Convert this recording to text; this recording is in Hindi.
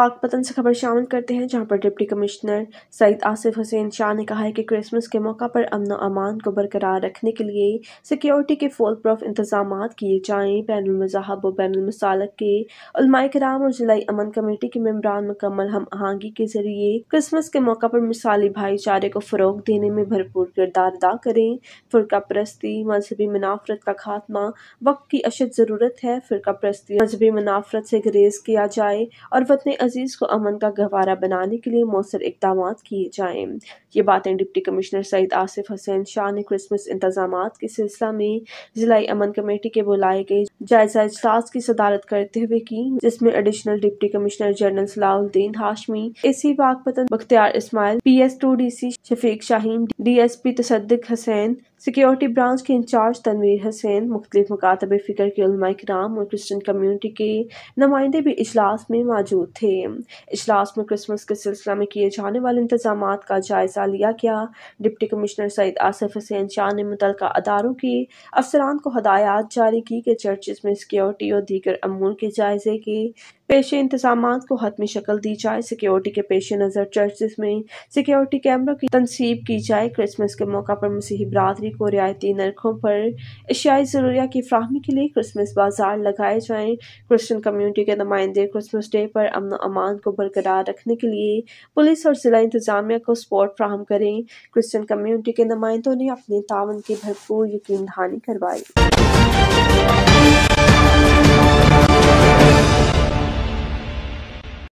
पाक पतन से खबर शामिल करते हैं जहां पर डिप्टी कमिश्नर सईद आसिफ हुसैन शाह ने कहा है कि क्रिसमस के मौका पर अमन अमान को बरकरार रखने के लिए सिक्योरिटी के फोल प्रूफ इंतजाम किए जाएँ बैन व बैन के उलमाय कराम और जिलाई अमन कमेटी के मम्बरान मुकम्मल हम आहंगी के जरिए क्रिसमस के मौका पर मिसाली भाईचारे को फ़रोग देने में भरपूर किरदार अदा करें फ़िरका परस्ती मजहबी मुनाफरत का खात्मा वक्त की अशद ज़रूरत है फ़िरका परस्ती मजहबी मुनाफरत से ग्रेज किया जाए और वतन अजीज़ को अमन का गहवारा बनाने के लिए मौसर इकदाम किए जाए ये बातें डिप्टी कमिश्नर सईद आसिफ हुसैन शाह ने क्रिसमस इंतजाम के सिलसिला में जिलाई अमन कमेटी के बुलाए गए जायजा अजलास की सदारत करते हुए की जिसमें additional deputy commissioner general Salahuddin Hashmi A C बागपतन Bakhtiar Ismail P S to D C Shafiq Shaheen DSP Tasadduq Hussain security branch के इंचार्ज तनवीर हसैन मुख्तलिफ मकातब फ़िक्र के कराम और क्रिश्चन कम्यूनिटी के नुमाइंदे भी इजलास में मौजूद थे इजलास में क्रिसमस के सिलसिला में किए जाने वाले इंतजाम का जायज़ा लिया गया डिप्टी कमिश्नर सईद आसफ हसैन शाह ने मुतल अदारों के अफसरान को हदायत जारी की कि चर्चिस में सिक्योरिटी और दीगर अमूर के जायजे के पेशे इंतजाम को हतमी शक्ल दी जाए सिक्योरिटी के पेश नज़र चर्चिस में सिक्योरिटी कैमरों की तनसीब की जाए क्रिसमस के मौका पर मसीह बरदरी को रियायती नरखों पर एशियाई ज़रूरिया की फ्राहमी के लिए क्रिसमस बाजार लगाए जाएँ क्रिश्चन कम्यूनिटी के नुमाइंदे क्रिसमस डे पर अमन अमान को बरकरार रखने के लिए पुलिस और ज़िला इंतजामिया को सपोर्ट फ्राहम करें क्रिश्चन कम्यूनिटी के नुमाइंदों ने अपने तावन की भरपूर यकीन दहानी करवाई